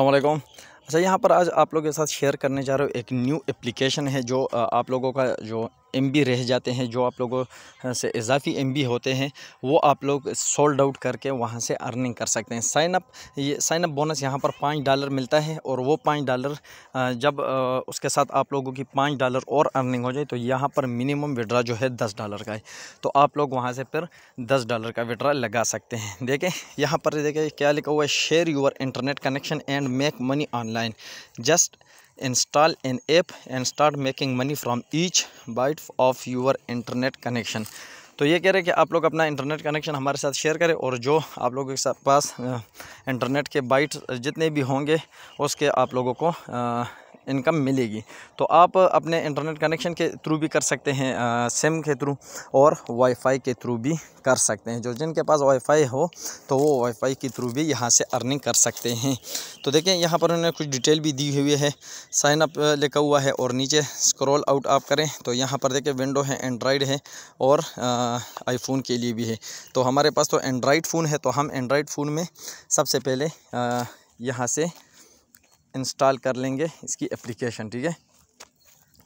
咁我嚟講。अच्छा यहाँ पर आज आप लोगों के साथ शेयर करने जा रहे हो एक न्यू एप्लीकेशन है जो आप लोगों का जो एम बी रह जाते हैं जो आप लोगों से इजाफी एम बी होते हैं वो आप लोग सोल्ड आउट करके वहाँ से अर्निंग कर सकते हैं साइन अप ये साइन अप बोनस यहाँ पर पाँच डॉलर मिलता है और वो पाँच डॉलर जब उसके साथ आप लोगों की पाँच डॉलर और अर्निंग हो जाए तो यहाँ पर मिनिमम विड्रा जो है दस डॉलर का है तो आप लोग वहाँ से फिर दस डॉलर का विड्रा लगा सकते हैं देखें यहाँ पर देखें क्या लिखा हुआ है share your internet connection and make money online online just install an app and start making money from each byte of your internet connection तो ये कह रहे हैं कि आप लोग अपना इंटरनेट कनेक्शन हमारे साथ शेयर करें और जो आप लोगों के पास इंटरनेट के बाइट जितने भी होंगे उसके आप लोगों को इनकम मिलेगी तो आप अपने इंटरनेट कनेक्शन के थ्रू भी कर सकते हैं आ, सिम के थ्रू और वाईफाई के थ्रू भी कर सकते हैं जो जिनके पास वाईफाई हो तो वो वाईफाई के थ्रू भी यहाँ से अर्निंग कर सकते हैं तो देखें यहाँ पर उन्होंने कुछ डिटेल भी दी हुई है साइन अप लिखा हुआ है और नीचे स्क्रॉल आउट आप करें तो यहाँ पर देखें विंडो है एंड्रॉयड है और आईफोन के लिए भी है तो हमारे पास तो एंड्रॉयड फ़ोन है तो हम एंड्रॉयड फ़ोन में सबसे पहले यहाँ से इंस्टॉल कर लेंगे इसकी एप्लीकेशन ठीक है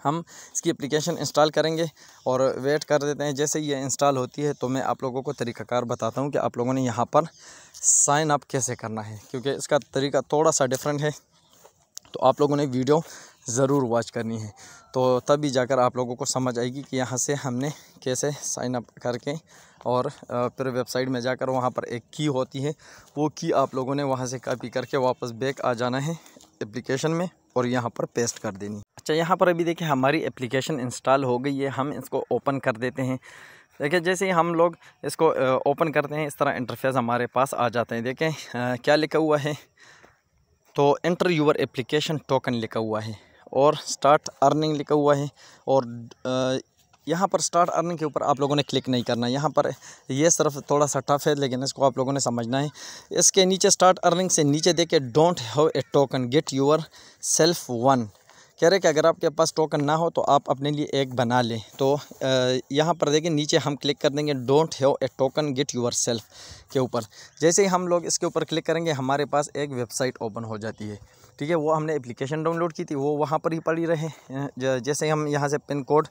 हम इसकी एप्लीकेशन इंस्टॉल करेंगे और वेट कर देते हैं जैसे ये इंस्टॉल होती है तो मैं आप लोगों को तरीकाकार बताता हूँ कि आप लोगों ने यहाँ पर साइन अप कैसे करना है क्योंकि इसका तरीका थोड़ा सा डिफरेंट है तो आप लोगों ने वीडियो ज़रूर वॉच करनी है तो तभी जाकर आप लोगों को समझ आएगी कि यहाँ से हमने कैसे साइन अप करके और फिर वेबसाइट में जाकर वहाँ पर एक की होती है वो की आप लोगों ने वहाँ से कॉपी करके वापस बैक आ जाना है एप्लीकेशन में और यहाँ पर पेस्ट कर देनी अच्छा यहाँ पर अभी देखिए हमारी एप्लीकेशन इंस्टॉल हो गई है हम इसको ओपन कर देते हैं देखिए जैसे ही हम लोग इसको ओपन करते हैं इस तरह इंटरफेस हमारे पास आ जाते हैं देखें क्या लिखा हुआ है तो इंटर यूर एप्लीकेशन टोकन लिखा हुआ है और स्टार्ट अर्निंग लिखा हुआ है और यहाँ पर स्टार्ट अर्निंग के ऊपर आप लोगों ने क्लिक नहीं करना है यहाँ पर ये सिर्फ थोड़ा सा टफ है लेकिन इसको आप लोगों ने समझना है इसके नीचे स्टार्ट अर्निंग से नीचे देखे don't have a token get yourself one कह रहे कि अगर आपके पास टोकन ना हो तो आप अपने लिए एक बना लें तो यहाँ पर देखें नीचे हम क्लिक कर देंगे don't have a token get yourself के ऊपर जैसे ही हम लोग इसके ऊपर क्लिक करेंगे हमारे पास एक वेबसाइट ओपन हो जाती है ठीक है वो हमने एप्लीकेशन डाउनलोड की थी वो वहाँ पर ही पड़ी रहे जैसे हम यहाँ से पिन कोड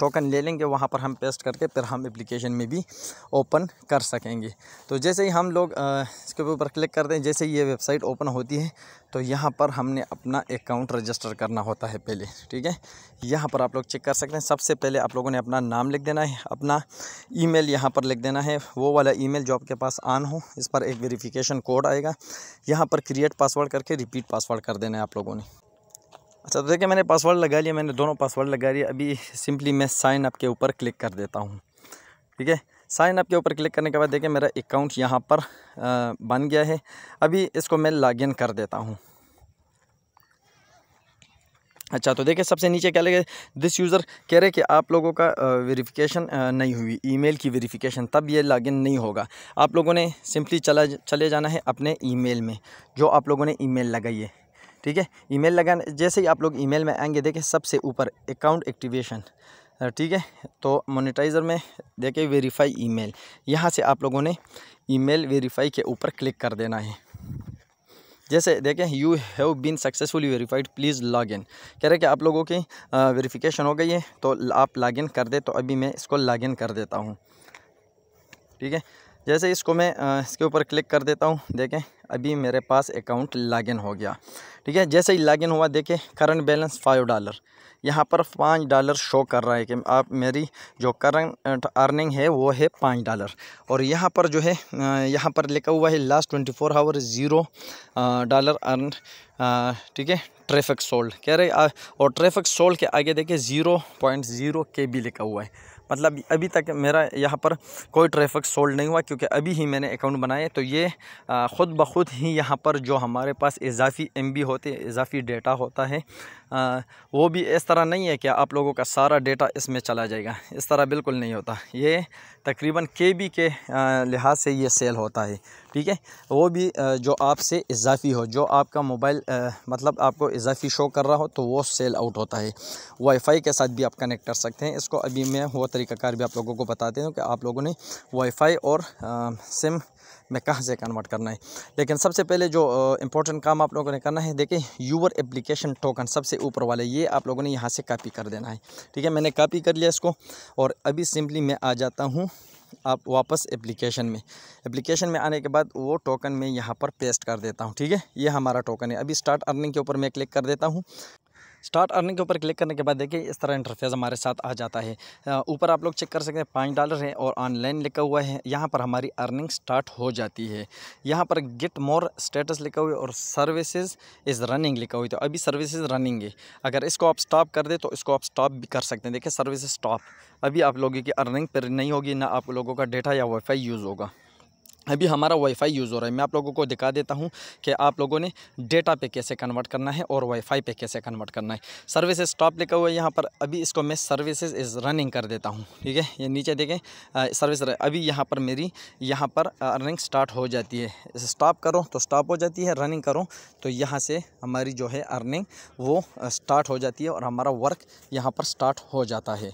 टोकन ले लेंगे वहाँ पर हम पेस्ट करके फिर हम एप्लीकेशन में भी ओपन कर सकेंगे तो जैसे ही हम लोग इसके ऊपर क्लिक करते हैं जैसे ही ये वेबसाइट ओपन होती है तो यहाँ पर हमने अपना अकाउंट रजिस्टर करना होता है सकता है पहले ठीक है यहाँ पर आप लोग चेक कर सकते हैं सबसे पहले आप लोगों ने अपना नाम लिख देना है अपना ईमेल यहाँ पर लिख देना है वो वाला ईमेल जो आपके पास आन हो इस पर एक वेरिफिकेशन कोड आएगा यहाँ पर क्रिएट पासवर्ड करके रिपीट पासवर्ड कर देना है आप लोगों ने अच्छा तो देखिए मैंने पासवर्ड लगा लिया मैंने दोनों पासवर्ड लगा लिया अभी सिंपली मैं साइन अप के ऊपर क्लिक कर देता हूँ ठीक है साइन अप के ऊपर क्लिक करने के बाद देखिए मेरा अकाउंट यहाँ पर बन गया है अभी इसको मैं लॉगिन कर देता हूँ अच्छा तो देखिए सबसे नीचे क्या लगे दिस यूज़र कह रहे कि आप लोगों का वेरिफिकेशन नहीं हुई ईमेल की वेरिफिकेशन तब ये लॉगिन नहीं होगा आप लोगों ने सिंपली चला चले जाना है अपने ईमेल में जो आप लोगों ने ईमेल लगाई है ठीक है ईमेल लगाने जैसे ही आप लोग ईमेल में आएंगे देखें सबसे ऊपर अकाउंट एक्टिवेशन ठीक है तो मोनिटाइज़र में देखें वेरीफाई ई यहाँ से आप लोगों ने ई वेरीफाई के ऊपर क्लिक कर देना है जैसे देखें you have been successfully verified please log in कह रहे कि आप लोगों की वेरीफिकेशन हो गई है तो आप लॉग इन कर दे तो अभी मैं इसको लॉग इन कर देता हूँ ठीक है जैसे इसको मैं इसके ऊपर क्लिक कर देता हूँ देखें अभी मेरे पास अकाउंट लॉगिन हो गया ठीक है जैसे ही लॉगिन हुआ देखें करंट बैलेंस फाइव डॉलर यहाँ पर पाँच डॉलर शो कर रहा है कि आप मेरी जो करंट अर्निंग है वो है पाँच डॉलर और यहाँ पर जो है यहाँ पर लिखा हुआ है last twenty four hour zero dollar earn ठीक है ट्रैफिक सोल्ड कह रहे आ, और ट्रैफिक सोल्ड के आगे देखिए ज़ीरो पॉइंट ज़ीरो के भी लिखा हुआ है मतलब अभी तक मेरा यहाँ पर कोई ट्रैफिक सोल्ड नहीं हुआ क्योंकि अभी ही मैंने अकाउंट बनाया तो ये ख़ुद ब खुद ही यहाँ पर जो हमारे पास इजाफी एम होते इजाफी डेटा होता है वो भी इस तरह नहीं है कि आप लोगों का सारा डेटा इसमें चला जाएगा इस तरह बिल्कुल नहीं होता ये तकरीबन के बी के लिहाज से ये सेल होता है ठीक है वो भी जो आपसे इजाफी हो जो आपका मोबाइल मतलब आपको इजाफी शो कर रहा हो तो वो सेल आउट होता है वाईफाई के साथ भी आप कनेक्ट कर सकते हैं इसको अभी मैं वो तरीकाकार भी आप लोगों को बताते हूँ कि आप लोगों ने वाईफाई और आ, सिम मैं कहाँ से कन्वर्ट करना है लेकिन सबसे पहले जो इंपॉर्टेंट काम आप लोगों ने करना है देखें यूवर एप्लीकेशन टोकन सबसे ऊपर वाले ये आप लोगों ने यहाँ से कापी कर देना है ठीक है मैंने कापी कर लिया इसको और अभी सिंपली मैं आ जाता हूँ आप वापस एप्लीकेशन में एप्लीकेशन में आने के बाद वो टोकन मैं यहाँ पर पेस्ट कर देता हूँ ठीक है ये हमारा टोकन है अभी स्टार्ट अर्निंग के ऊपर मैं क्लिक कर देता हूँ स्टार्ट अर्निंग के ऊपर क्लिक करने के बाद देखिए इस तरह इंटरफेस हमारे साथ आ जाता है ऊपर आप लोग चेक कर सकते हैं पाँच डॉलर है और ऑनलाइन लिखा हुआ है यहाँ पर हमारी अर्निंग स्टार्ट हो जाती है यहाँ पर गेट मोर स्टेटस लिखा हुआ है और सर्विसेज इज़ रनिंग लिखा हुई तो अभी सर्विसेज रनिंग है अगर इसको आप स्टॉप कर दे तो इसको आप स्टॉप भी कर सकते हैं देखिए सर्विसेज स्टॉप अभी आप लोगों की अर्निंग पर नहीं होगी ना आप लोगों का डेटा या वाईफाई यूज़ होगा अभी हमारा वाईफाई यूज़ हो रहा है मैं आप लोगों को दिखा देता हूं कि आप लोगों ने डेटा पे कैसे कन्वर्ट करना है और वाईफाई पे कैसे कन्वर्ट करना है सर्विसेज स्टॉप लिखा हुआ है यहाँ पर अभी इसको मैं सर्विसेज इज़ रनिंग कर देता हूं ठीक है ये नीचे देखें सर्विस अभी यहाँ पर मेरी यहाँ पर रनिंग स्टार्ट हो जाती है स्टॉप करो तो स्टॉप हो जाती है रनिंग करो तो यहाँ से हमारी जो है अर्निंग वो स्टार्ट हो जाती है और हमारा वर्क यहाँ पर स्टार्ट हो जाता है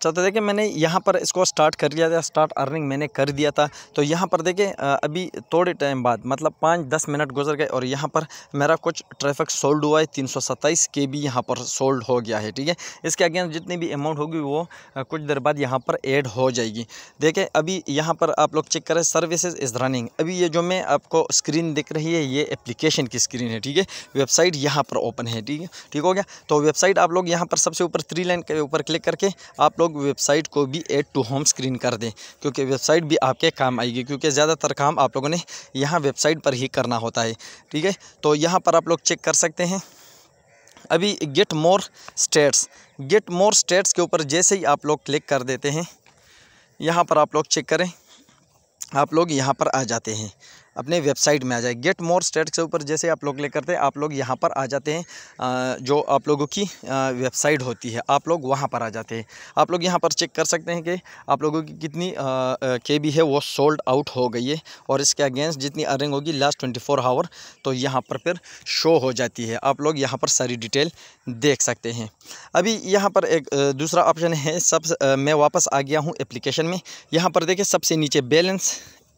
अच्छा तो देखिए मैंने यहाँ पर इसको स्टार्ट कर लिया था स्टार्ट अर्निंग मैंने कर दिया था तो यहाँ पर देखिए अभी थोड़े टाइम बाद मतलब पाँच दस मिनट गुजर गए और यहाँ पर मेरा कुछ ट्रैफिक सोल्ड हुआ है तीन सौ सत्ताईस के भी यहाँ पर सोल्ड हो गया है ठीक है इसके अगेंस्ट जितनी भी अमाउंट होगी वो कुछ देर बाद यहाँ पर एड हो जाएगी देखें अभी यहाँ पर आप लोग चेक करें सर्विसज इज़ रनिंग अभी ये जो मैं आपको स्क्रीन दिख रही है ये एप्लीकेशन की स्क्रीन है ठीक है वेबसाइट यहाँ पर ओपन है ठीक है ठीक हो गया तो वेबसाइट आप लोग यहाँ पर सबसे ऊपर थ्री लाइन के ऊपर क्लिक करके आप लोग लोग वेबसाइट को भी एड टू होम स्क्रीन कर दें क्योंकि वेबसाइट भी आपके काम आएगी क्योंकि ज़्यादातर काम आप लोगों ने यहाँ वेबसाइट पर ही करना होता है ठीक है तो यहाँ पर आप लोग चेक कर सकते हैं अभी get more stats get more stats के ऊपर जैसे ही आप लोग क्लिक कर देते हैं यहाँ पर आप लोग चेक करें आप लोग यहाँ पर आ जाते हैं अपने वेबसाइट में आ जाए गेट मोर स्टेट्स के ऊपर जैसे आप लोग क्लिक करते हैं आप लोग यहाँ पर आ जाते हैं जो आप लोगों की वेबसाइट होती है आप लोग वहाँ पर आ जाते हैं आप लोग यहाँ पर चेक कर सकते हैं कि आप लोगों की कितनी के बी है वो सोल्ड आउट हो गई है और इसके अगेंस्ट जितनी अर्निंग होगी लास्ट ट्वेंटी फोर आवर तो यहाँ पर फिर शो हो जाती है आप लोग यहाँ पर सारी डिटेल देख सकते हैं अभी यहाँ पर एक दूसरा ऑप्शन है सब मैं वापस आ गया हूँ एप्लीकेशन में यहाँ पर देखें सबसे नीचे बैलेंस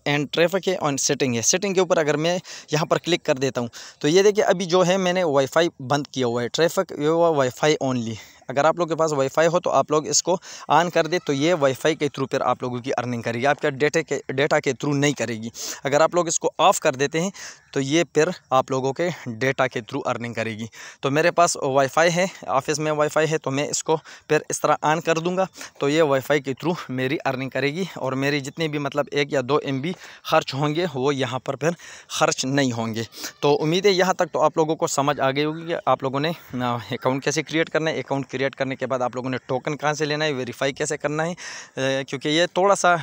एंड ट्रैफिक है और सेटिंग है सेटिंग के ऊपर अगर मैं यहाँ पर क्लिक कर देता हूँ तो ये देखिए अभी जो है मैंने वाईफाई बंद किया हुआ है ट्रैफिक वाईफाई ओनली अगर आप लोग के पास वाईफाई हो तो आप लोग इसको ऑन कर दे तो ये वाईफाई के थ्रू पर आप लोगों की अर्निंग करेगी आपके डेटे के डेटा के थ्रू नहीं करेगी अगर आप लोग इसको ऑफ़ कर देते हैं तो ये फिर आप लोगों के डेटा के थ्रू अर्निंग करेगी तो मेरे पास वाईफाई है ऑफिस में वाईफाई है तो मैं इसको फिर इस तरह ऑन कर दूंगा तो ये वाईफाई के थ्रू मेरी अर्निंग करेगी और मेरी जितनी भी मतलब एक या दो एम खर्च होंगे वो यहाँ पर फिर खर्च नहीं होंगे तो उम्मीद है यहाँ तक तो आप लोगों को समझ आ गई होगी कि आप लोगों ने अकाउंट कैसे क्रिएट करना है अकाउंट क्रिएट करने के बाद आप लोगों ने टोकन कहाँ से लेना है वेरीफाई कैसे करना है क्योंकि ये थोड़ा सा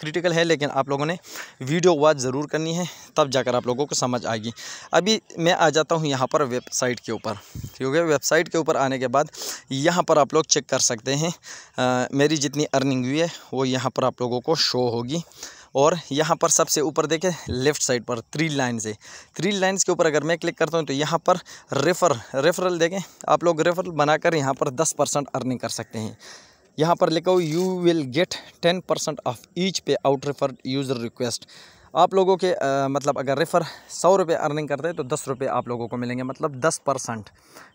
क्रिटिकल है लेकिन आप लोगों ने वीडियो वॉच ज़रूर करनी है तब जाकर आप लोगों को समझ आएगी अभी मैं आ जाता हूँ यहाँ पर वेबसाइट के ऊपर क्योंकि वेबसाइट के ऊपर आने के बाद यहाँ पर आप लोग चेक कर सकते हैं मेरी जितनी अर्निंग हुई है वो यहाँ पर आप लोगों को शो होगी और यहाँ पर सबसे ऊपर देखें लेफ्ट साइड पर थ्री लाइन्स है थ्री लाइन्स के ऊपर अगर मैं क्लिक करता हूँ तो यहाँ पर रेफर रेफरल देखें आप लोग रेफरल बनाकर यहाँ पर दस परसेंट अर्निंग कर सकते हैं यहाँ पर लिखा हो you will get ten percent of each payout refer user request आप लोगों के आ, मतलब अगर रेफ़र सौ रुपये अर्निंग करते हैं तो दस रुपये आप लोगों को मिलेंगे मतलब दस परसेंट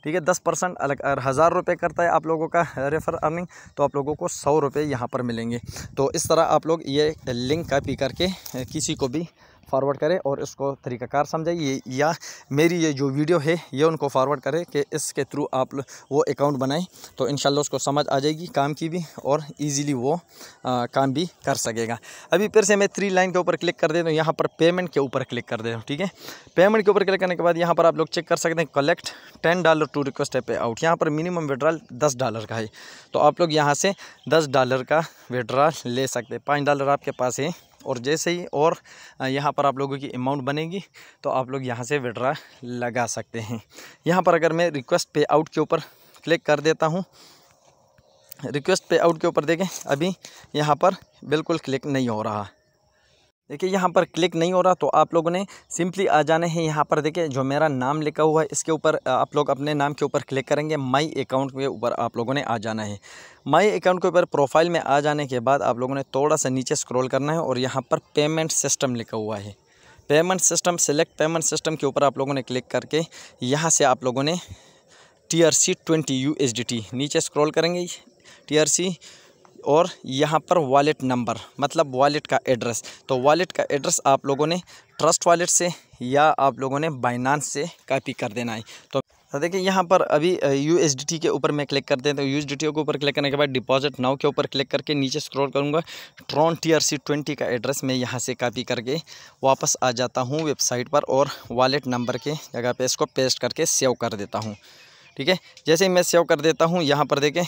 ठीक है दस परसेंट अलग अगर हज़ार रुपये करता है आप लोगों का रेफ़र अर्निंग तो आप लोगों को सौ रुपये यहाँ पर मिलेंगे तो इस तरह आप लोग ये लिंक कापी करके किसी को भी फॉरवर्ड करें और इसको तरीक़ाकार समझाइए या मेरी ये जो वीडियो है ये उनको फॉरवर्ड करें कि इसके थ्रू आप वो अकाउंट बनाएं तो इन उसको समझ आ जाएगी काम की भी और ईज़िली वो आ, काम भी कर सकेगा अभी फिर से मैं थ्री लाइन के ऊपर क्लिक कर देता हूँ यहाँ पर पेमेंट के ऊपर क्लिक कर देता हूँ ठीक है पेमेंट के ऊपर क्लिक करने के बाद यहाँ पर आप लोग चेक कर सकते हैं collect ten dollar to request है पे आउट यहाँ पर मिनिमम विड्रॉल दस डॉलर का है तो आप लोग यहाँ से दस डॉलर का विड्रॉल ले सकते हैं पाँच डॉलर आपके पास है और जैसे ही और यहाँ पर आप लोगों की अमाउंट बनेगी तो आप लोग यहाँ से विड्रा लगा सकते हैं यहाँ पर अगर मैं रिक्वेस्ट पे आउट के ऊपर क्लिक कर देता हूँ रिक्वेस्ट पे आउट के ऊपर देखें अभी यहाँ पर बिल्कुल क्लिक नहीं हो रहा देखिए यहाँ पर क्लिक नहीं हो रहा तो आप लोगों ने सिंपली आ जाने हैं यहाँ पर देखिए जो मेरा नाम लिखा हुआ है इसके ऊपर आप लोग अपने नाम के ऊपर क्लिक करेंगे माई अकाउंट के ऊपर आप लोगों ने आ जाना है माई अकाउंट के ऊपर प्रोफाइल में आ जाने के बाद आप लोगों ने थोड़ा सा नीचे स्क्रॉल करना है और यहाँ पर पेमेंट सिस्टम लिखा हुआ है payment system select payment system के ऊपर आप लोगों ने क्लिक करके यहाँ से आप लोगों ने T R C twenty U S D T नीचे स्क्रॉल करेंगे टी आर सी और यहाँ पर वॉलेट नंबर मतलब वॉलेट का एड्रेस तो वॉलेट का एड्रेस आप लोगों ने ट्रस्ट वॉलेट से या आप लोगों ने बाइनांस से कॉपी कर देना है तो तो देखिए यहाँ पर अभी यू के ऊपर मैं क्लिक करते हैं तो यू के ऊपर क्लिक करने के बाद डिपॉजिट नाउ के ऊपर क्लिक करके नीचे स्क्रॉल करूँगा Tron T R C twenty का एड्रेस मैं यहाँ से कॉपी करके वापस आ जाता हूँ वेबसाइट पर और वॉलेट नंबर के जगह पे इसको पेस्ट करके सेव कर देता हूँ ठीक है जैसे मैं सेव कर देता हूँ यहाँ पर देखें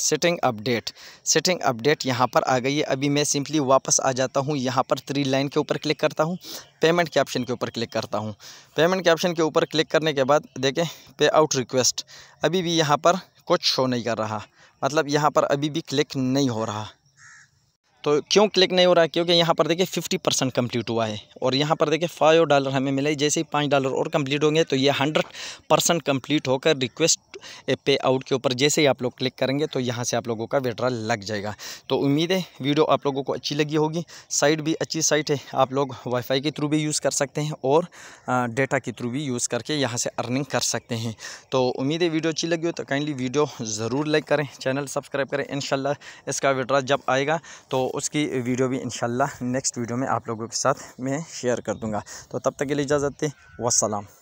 सेटिंग अपडेट सेटिंग अपडेट यहाँ पर आ गई है अभी मैं सिंपली वापस आ जाता हूँ यहाँ पर थ्री लाइन के ऊपर क्लिक करता हूँ पेमेंट के ऑप्शन के ऊपर क्लिक करता हूँ पेमेंट के ऑप्शन के ऊपर क्लिक करने के बाद देखें पे आउट रिक्वेस्ट अभी भी यहाँ पर कुछ शो नहीं कर रहा मतलब यहाँ पर अभी भी क्लिक नहीं हो रहा तो क्यों क्लिक नहीं हो रहा है क्योंकि यहाँ पर देखिए फिफ्टी परसेंट कम्प्लीट हुआ है और यहाँ पर देखिए फाइव डॉलर हमें मिला जैसे ही पाँच डॉलर और कम्प्लीट होंगे तो ये हंड्रेड परसेंट कम्प्लीट होकर रिक्वेस्ट पे आउट के ऊपर जैसे ही आप लोग क्लिक करेंगे तो यहाँ से आप लोगों का विड्रा लग जाएगा तो उम्मीद है वीडियो आप लोगों को अच्छी लगी होगी साइट भी अच्छी साइट है आप लोग वाईफाई के थ्रू भी यूज़ कर सकते हैं और डेटा के थ्रू भी यूज़ करके यहाँ से अर्निंग कर सकते हैं तो उम्मीद है वीडियो अच्छी लगी हो तो काइंडली वीडियो ज़रूर लाइक करें चैनल सब्सक्राइब करें इन इसका विड्रा जब आएगा तो उसकी वीडियो भी इन नेक्स्ट वीडियो में आप लोगों के साथ मैं शेयर कर दूँगा तो तब तक के लिए इजाज़त दें वसलम